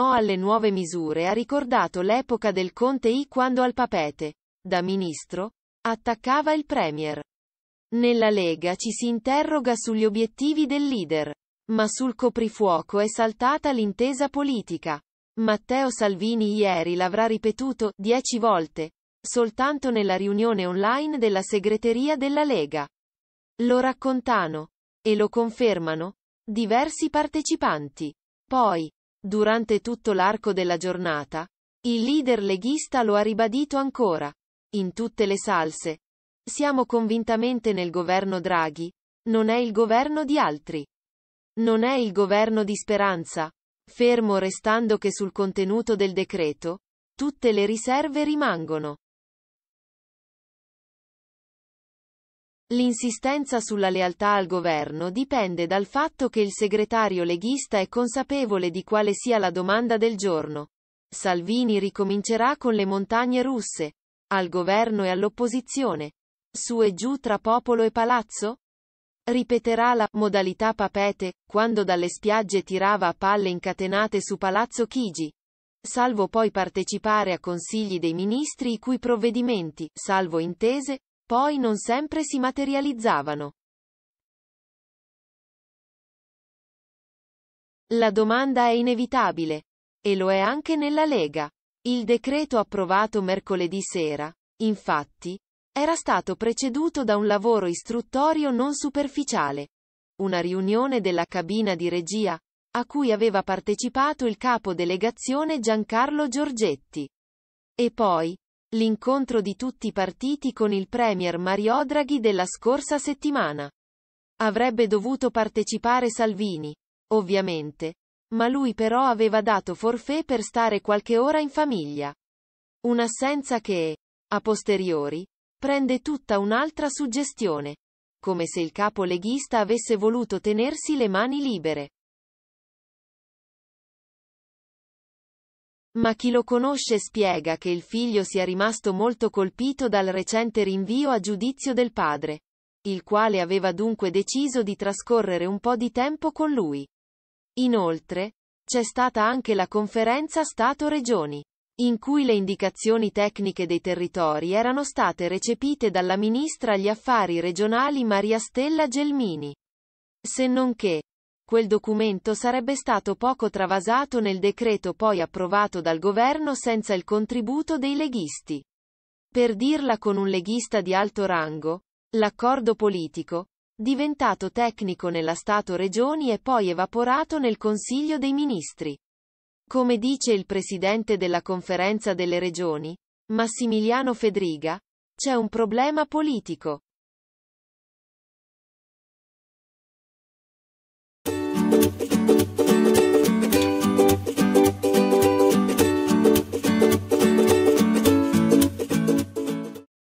no alle nuove misure ha ricordato l'epoca del Conte I quando al papete, da ministro, attaccava il Premier. Nella Lega ci si interroga sugli obiettivi del leader, ma sul coprifuoco è saltata l'intesa politica. Matteo Salvini ieri l'avrà ripetuto, dieci volte, soltanto nella riunione online della segreteria della Lega. Lo raccontano, e lo confermano, diversi partecipanti. Poi, Durante tutto l'arco della giornata, il leader leghista lo ha ribadito ancora, in tutte le salse. Siamo convintamente nel governo Draghi, non è il governo di altri. Non è il governo di speranza. Fermo restando che sul contenuto del decreto, tutte le riserve rimangono. L'insistenza sulla lealtà al governo dipende dal fatto che il segretario leghista è consapevole di quale sia la domanda del giorno. Salvini ricomincerà con le montagne russe, al governo e all'opposizione, su e giù tra popolo e palazzo? Ripeterà la modalità papete, quando dalle spiagge tirava a palle incatenate su Palazzo Chigi, salvo poi partecipare a consigli dei ministri i cui provvedimenti, salvo intese, poi non sempre si materializzavano. La domanda è inevitabile. E lo è anche nella Lega. Il decreto approvato mercoledì sera, infatti, era stato preceduto da un lavoro istruttorio non superficiale. Una riunione della cabina di regia, a cui aveva partecipato il capo delegazione Giancarlo Giorgetti. E poi, L'incontro di tutti i partiti con il Premier Mario Draghi della scorsa settimana. Avrebbe dovuto partecipare Salvini, ovviamente, ma lui però aveva dato forfè per stare qualche ora in famiglia. Un'assenza che, a posteriori, prende tutta un'altra suggestione, come se il capo leghista avesse voluto tenersi le mani libere. Ma chi lo conosce spiega che il figlio sia rimasto molto colpito dal recente rinvio a giudizio del padre, il quale aveva dunque deciso di trascorrere un po' di tempo con lui. Inoltre, c'è stata anche la conferenza Stato-Regioni, in cui le indicazioni tecniche dei territori erano state recepite dalla ministra agli affari regionali Maria Stella Gelmini. Se non che, quel documento sarebbe stato poco travasato nel decreto poi approvato dal governo senza il contributo dei leghisti. Per dirla con un leghista di alto rango, l'accordo politico, diventato tecnico nella Stato-Regioni e poi evaporato nel Consiglio dei Ministri. Come dice il presidente della Conferenza delle Regioni, Massimiliano Fedriga, c'è un problema politico.